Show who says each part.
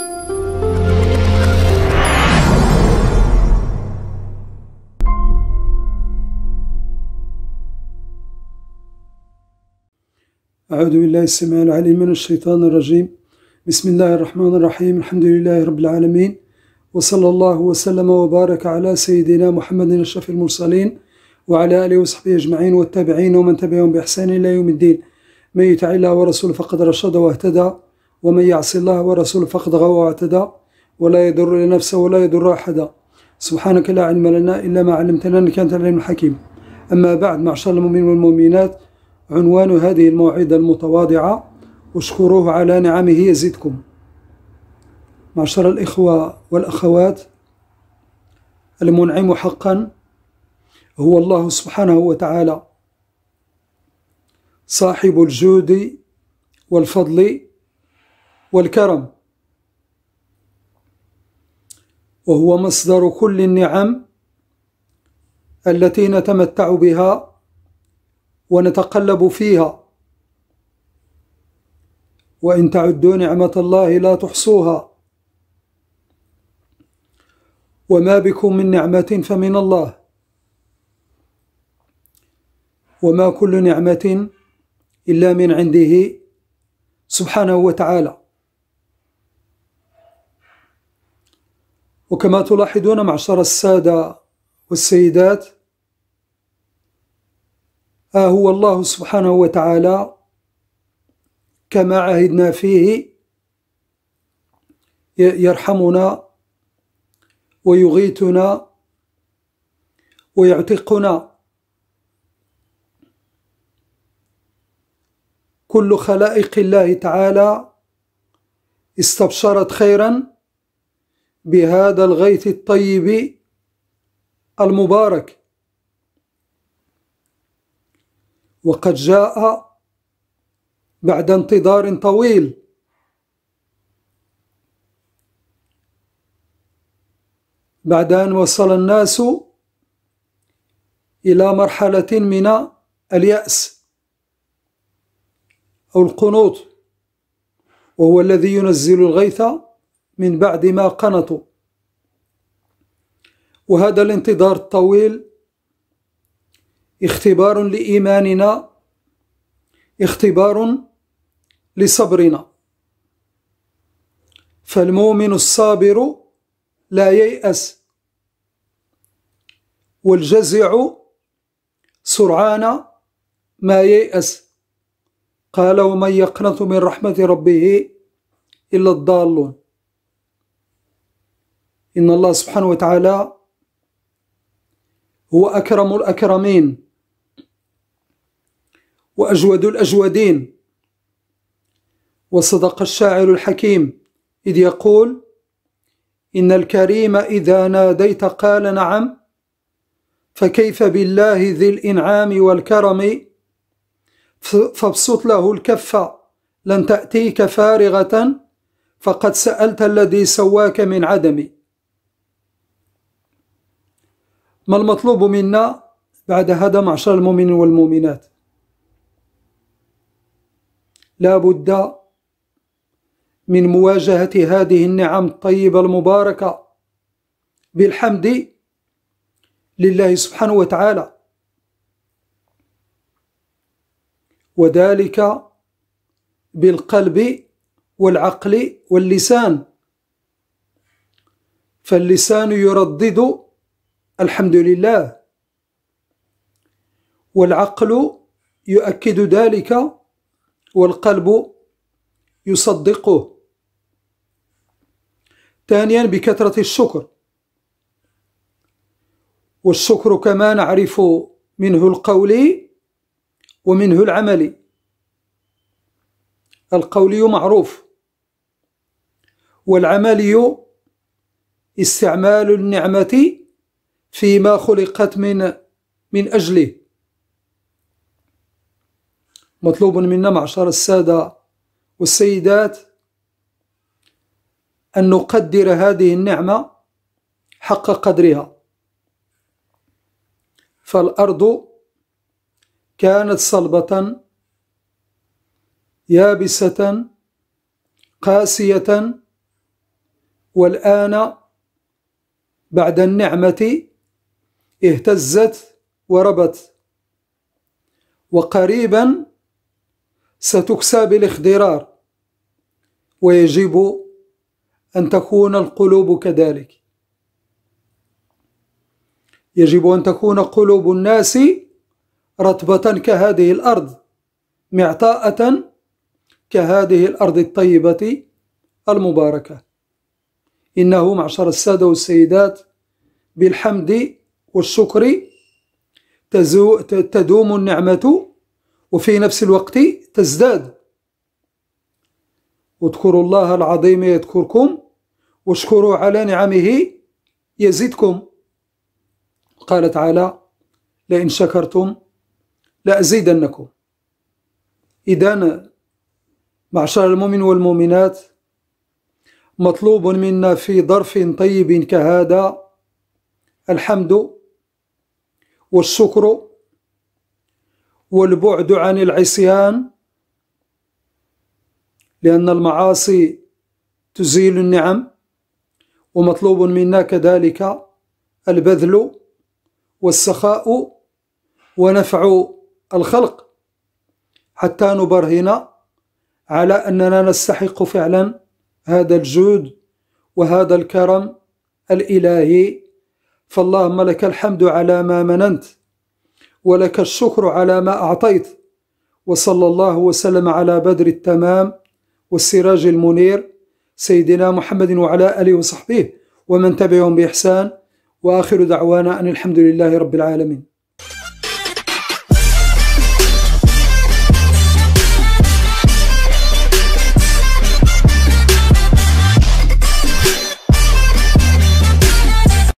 Speaker 1: أعوذ بالله السميع العليم من الشيطان الرجيم بسم الله الرحمن الرحيم الحمد لله رب العالمين وصلى الله وسلم وبارك على سيدنا محمد أشرف المرسلين وعلى آله وصحبه أجمعين والتابعين ومن تبعهم بإحسان إلى يوم الدين من يتعلى الله ورسوله فقد رشد واهتدى ومن يعص الله ورسوله فقد غوى واعتدى ولا يضر لنفسه ولا يضر أحدا سبحانك لا علم لنا إلا ما علمتنا أنك أنت العليم الحكيم أما بعد معشر المؤمنين والمؤمنات عنوان هذه الموعظة المتواضعة اشكروه على نعمه يزدكم معشر الإخوة والأخوات المنعم حقا هو الله سبحانه وتعالى صاحب الجود والفضل والكرم وهو مصدر كل النعم التي نتمتع بها ونتقلب فيها وإن تعدوا نعمة الله لا تحصوها وما بكم من نعمة فمن الله وما كل نعمة إلا من عنده سبحانه وتعالى وكما تلاحظون معشر السادة والسيدات ها هو الله سبحانه وتعالى كما عهدنا فيه يرحمنا ويغيثنا ويعتقنا كل خلائق الله تعالى استبشرت خيرا بهذا الغيث الطيب المبارك وقد جاء بعد انتظار طويل بعد أن وصل الناس إلى مرحلة من اليأس أو القنوط وهو الذي ينزل الغيث من بعد ما قنطوا وهذا الانتظار الطويل اختبار لإيماننا اختبار لصبرنا فالمؤمن الصابر لا ييأس والجزع سرعان ما ييأس قال ومن يقنط من رحمة ربه إلا الضالون إن الله سبحانه وتعالى هو أكرم الأكرمين وأجود الأجودين وصدق الشاعر الحكيم إذ يقول إن الكريم إذا ناديت قال نعم فكيف بالله ذي الإنعام والكرم فابسط له الكف لن تأتيك فارغة فقد سألت الذي سواك من عدم ما المطلوب منا بعد هذا معشر المؤمنين والمؤمنات لا بد من مواجهة هذه النعم الطيبة المباركة بالحمد لله سبحانه وتعالى وذلك بالقلب والعقل واللسان فاللسان يردد الحمد لله والعقل يؤكد ذلك والقلب يصدقه ثانيا بكثرة الشكر والشكر كما نعرف منه القول ومنه العمل القولي معروف والعملي استعمال النعمة فيما خلقت من من أجله مطلوب منا معشر السادة والسيدات أن نقدر هذه النعمة حق قدرها فالأرض كانت صلبة يابسة قاسية والآن بعد النعمة اهتزت وربت وقريبا ستكسى بالاخضرار ويجب أن تكون القلوب كذلك يجب أن تكون قلوب الناس رطبة كهذه الأرض معطاءة كهذه الأرض الطيبة المباركة إنه معشر السادة والسيدات بالحمد والشكر تزو تدوم النعمة وفي نفس الوقت تزداد واذكروا الله العظيم يذكركم واشكروا على نعمه يزدكم قال تعالى لئن شكرتم لأزيدنكم إذا معشر المؤمن والمؤمنات مطلوب منا في ظرف طيب كهذا الحمد والسكر والبعد عن العصيان لأن المعاصي تزيل النعم ومطلوب منا كذلك البذل والسخاء ونفع الخلق حتى نبرهن على أننا نستحق فعلا هذا الجود وهذا الكرم الإلهي فاللهم لك الحمد على ما مننت ولك الشكر على ما أعطيت وصلى الله وسلم على بدر التمام والسراج المنير سيدنا محمد وعلى آله وصحبه ومن تبعهم بإحسان وآخر دعوانا أن الحمد لله رب العالمين